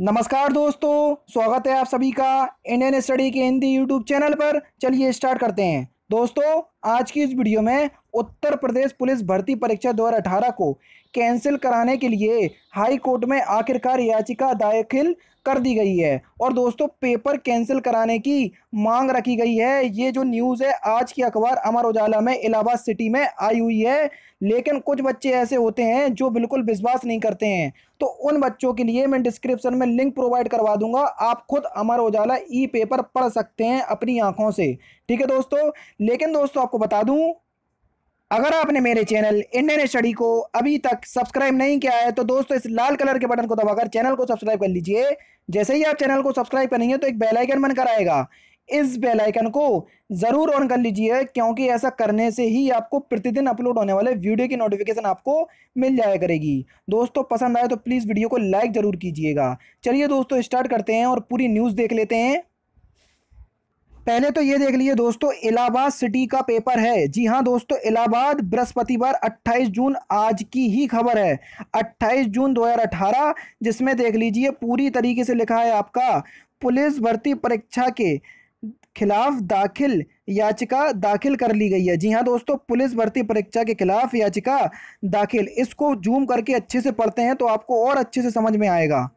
नमस्कार दोस्तों स्वागत है आप सभी का इंडियन स्टडी के हिंदी यूट्यूब चैनल पर चलिए स्टार्ट करते हैं दोस्तों आज की इस वीडियो में उत्तर प्रदेश पुलिस भर्ती परीक्षा 2018 को कैंसिल कराने के लिए हाई कोर्ट में आखिरकार याचिका दाखिल कर दी गई है और दोस्तों पेपर कैंसिल कराने की मांग रखी गई है ये जो न्यूज़ है आज की अखबार अमर उजाला में इलाहाबाद सिटी में आई हुई है लेकिन कुछ बच्चे ऐसे होते हैं जो बिल्कुल विश्वास नहीं करते हैं तो उन बच्चों के लिए मैं डिस्क्रिप्शन में लिंक प्रोवाइड करवा दूंगा आप खुद अमर उजाला ई पेपर पढ़ सकते हैं अपनी आंखों से ठीक है दोस्तों लेकिन दोस्तों आपको बता दूं अगर आपने मेरे चैनल इंडियन स्टडी को अभी तक सब्सक्राइब नहीं किया है तो दोस्तों इस लाल कलर के बटन को दबाकर चैनल को सब्सक्राइब कर लीजिए जैसे ही आप चैनल को सब्सक्राइब करेंगे तो एक बेल आइकन बनकर आएगा इस बेल आइकन को ज़रूर ऑन कर लीजिए क्योंकि ऐसा करने से ही आपको प्रतिदिन अपलोड होने वाले वीडियो की नोटिफिकेशन आपको मिल जाया करेगी दोस्तों पसंद आए तो प्लीज़ वीडियो को लाइक ज़रूर कीजिएगा चलिए दोस्तों स्टार्ट करते हैं और पूरी न्यूज़ देख लेते हैं पहले तो ये देख लीजिए दोस्तों इलाहाबाद सिटी का पेपर है जी हाँ दोस्तों इलाहाबाद बृहस्पतिवार 28 जून आज की ही खबर है 28 जून 2018 जिसमें देख लीजिए पूरी तरीके से लिखा है आपका पुलिस भर्ती परीक्षा के खिलाफ दाखिल याचिका दाखिल कर ली गई है जी हाँ दोस्तों पुलिस भर्ती परीक्षा के खिलाफ याचिका दाखिल इसको जूम करके अच्छे से पढ़ते हैं तो आपको और अच्छे से समझ में आएगा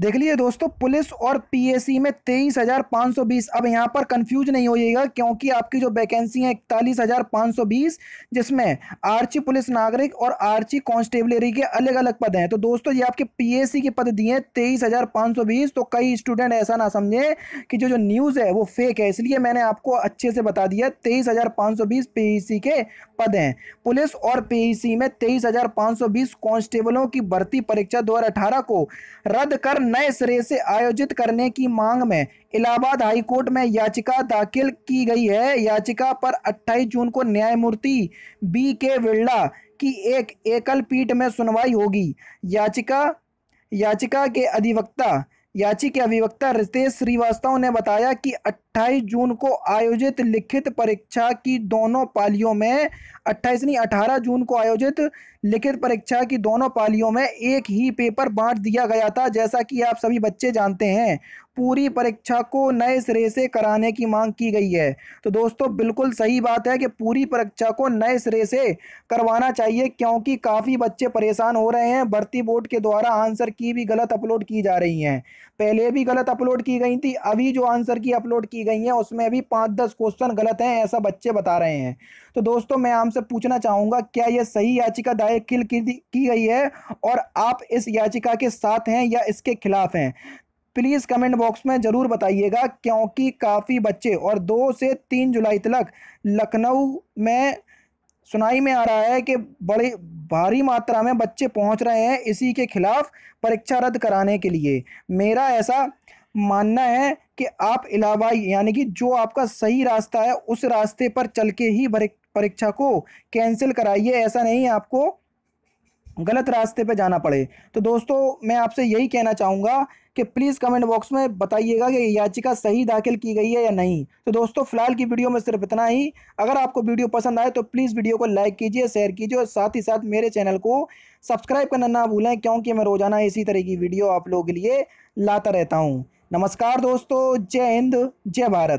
देख लिए दोस्तों पुलिस और पीएसी में तेईस हजार पाँच सौ बीस अब यहाँ पर कंफ्यूज नहीं होइएगा क्योंकि आपकी जो वैकेंसी है इकतालीस हजार पाँच सौ बीस जिसमें आर्ची पुलिस नागरिक और आर्ची कॉन्स्टेबलरी के अलग अलग पद हैं तो दोस्तों ये आपके पीएसी के पद दिए हैं तेईस हजार पाँच सौ बीस तो कई स्टूडेंट ऐसा ना समझे कि जो जो न्यूज़ है वो फेक है इसलिए मैंने आपको अच्छे से बता दिया तेईस हजार पाँच सौ बीस पीईसी के पद हैं पुलिस और पीईसी में तेईस हजार पाँच सौ बीस कांस्टेबलों की भर्ती परीक्षा दो हजार अठारह को रद्द कर नए सिरे से आयोजित करने की मांग में इलाहाबाद हाई कोर्ट में याचिका दाखिल की गई है याचिका पर 28 जून को न्यायमूर्ति बी के बिरला की एक एकल पीठ में सुनवाई होगी याचिका याचिका के अधिवक्ता याची के अधिवक्ता रितेश श्रीवास्तव ने बताया कि 28 जून को आयोजित लिखित परीक्षा की दोनों पालियों में अट्ठाईस नहीं अठारह जून को आयोजित लिखित परीक्षा की दोनों पालियों में एक ही पेपर बांट दिया गया था जैसा कि आप सभी बच्चे जानते हैं पूरी परीक्षा को नए सिरे से कराने की मांग की गई है तो दोस्तों बिल्कुल सही बात है कि पूरी परीक्षा को नए सिरे से करवाना चाहिए क्योंकि काफ़ी बच्चे परेशान हो रहे हैं भर्ती बोर्ड के द्वारा आंसर की भी गलत अपलोड की जा रही हैं पहले भी गलत अपलोड की गई थी अभी जो आंसर की अपलोड की की गई हैं उसमें अभी पाँच दस क्वेश्चन गलत हैं ऐसा बच्चे बता रहे हैं तो दोस्तों मैं आपसे पूछना चाहूँगा क्या यह सही याचिका दायर की गई है और आप इस याचिका के साथ हैं या इसके खिलाफ हैं प्लीज़ कमेंट बॉक्स में ज़रूर बताइएगा क्योंकि काफ़ी बच्चे और दो से तीन जुलाई तक लखनऊ में सुनाई में आ रहा है कि बड़ी भारी मात्रा में बच्चे पहुंच रहे हैं इसी के खिलाफ परीक्षा रद्द कराने के लिए मेरा ऐसा मानना है कि आप इलावा यानी कि जो आपका सही रास्ता है उस रास्ते पर चल के ही परीक्षा को कैंसिल कराइए ऐसा नहीं आपको गलत रास्ते पे जाना पड़े तो दोस्तों मैं आपसे यही कहना चाहूँगा कि प्लीज़ कमेंट बॉक्स में बताइएगा कि याचिका सही दाखिल की गई है या नहीं तो दोस्तों फिलहाल की वीडियो में सिर्फ इतना ही अगर आपको वीडियो पसंद आए तो प्लीज़ वीडियो को लाइक कीजिए शेयर कीजिए और साथ ही साथ मेरे चैनल को सब्सक्राइब करना ना भूलें क्योंकि मैं रोज़ाना इसी तरह की वीडियो आप लोगों के लिए लाता रहता हूँ नमस्कार दोस्तों जय हिंद जय भारत